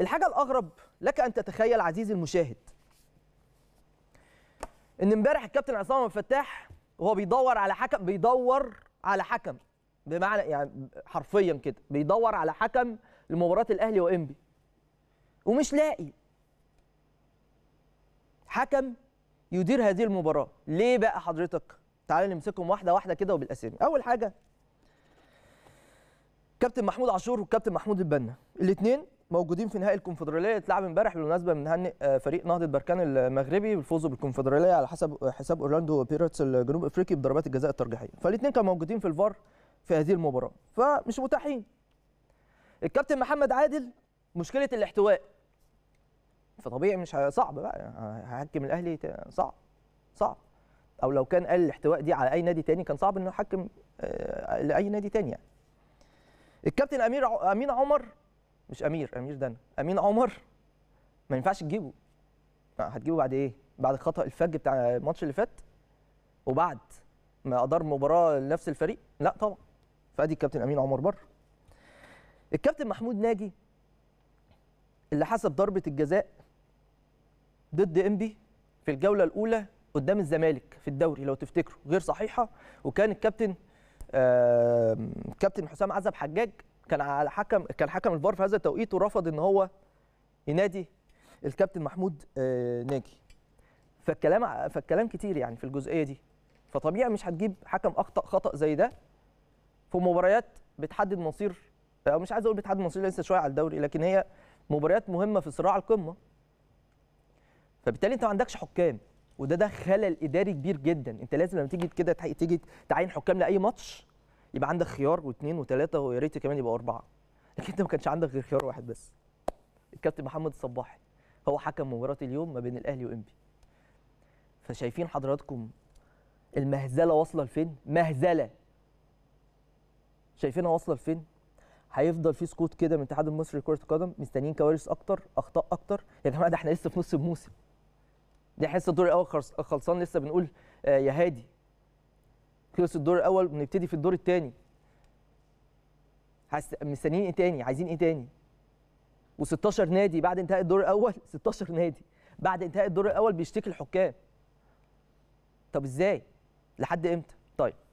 الحاجة الأغرب لك أن تتخيل عزيزي المشاهد إن امبارح الكابتن عصام الفتاح وهو بيدور على حكم بيدور على حكم بمعنى يعني حرفيا كده بيدور على حكم لمباراة الأهلي وإنبي ومش لاقي حكم يدير هذه المباراة ليه بقى حضرتك تعالوا نمسكهم واحدة واحدة كده وبالأسامي أول حاجة كابتن محمود عاشور والكابتن محمود البنا الاثنين موجودين في نهائي الكونفدراليه اتلعب امبارح بالمناسبه بنهنئ آه، فريق نهضه بركان المغربي بالفوز بالكونفدراليه على حسب حساب اورلاندو بيرتس الجنوب افريقي بضربات الجزاء الترجيحيه فالاثنين كانوا موجودين في الفار في هذه المباراه فمش متاحين الكابتن محمد عادل مشكله الاحتواء فطبيعي مش صعب بقى يعني هحكم الاهلي صعب صعب او لو كان قال الاحتواء دي على اي نادي تاني كان صعب انه يحكم آه، لاي نادي تاني يعني الكابتن امير امين عمر مش امير امير ده انا امين عمر ما ينفعش تجيبه هتجيبه بعد ايه بعد خطا الفج بتاع الماتش اللي فات وبعد ما ادار مباراه لنفس الفريق لا طبعا فادي الكابتن امين عمر بره الكابتن محمود ناجي اللي حسب ضربه الجزاء ضد انبي في الجوله الاولى قدام الزمالك في الدوري لو تفتكروا غير صحيحه وكان الكابتن آه كابتن حسام عزب حجاج كان على حكم كان حكم الفار في هذا التوقيت ورفض ان هو ينادي الكابتن محمود آه، ناجي فالكلام فالكلام كتير يعني في الجزئيه دي فطبيعي مش هتجيب حكم اخطا خطا زي ده في مباريات بتحدد مصير او مش عايز اقول بتحدد مصير لسه شويه على الدوري لكن هي مباريات مهمه في صراع القمه فبالتالي انت ما عندكش حكام وده ده خلل اداري كبير جدا انت لازم لما تيجي كده تيجي تعين حكام لاي ماتش يبقى عندك خيار واثنين وثلاثه ويا ريت كمان يبقى اربعه لكن انت ما كانش عندك غير خيار واحد بس الكابتن محمد الصباحي هو حكم مباراه اليوم ما بين الاهلي وانبي فشايفين حضراتكم المهزله واصله لفين مهزله شايفينها واصله لفين هيفضل في سكوت كده من الاتحاد المصري لكره القدم مستنيين كوارث اكتر اخطاء اكتر يا جماعه ده احنا لسه في نص الموسم ده حصه الدور الاول خلصان لسه بنقول آه، يا هادي خلص الدور الاول بنبتدي في الدور الثاني مستنيين ايه تاني عايزين ايه تاني و16 نادي بعد انتهاء الدور الاول 16 نادي بعد انتهاء الدور الاول بيشتكي الحكام طب ازاي لحد امتى طيب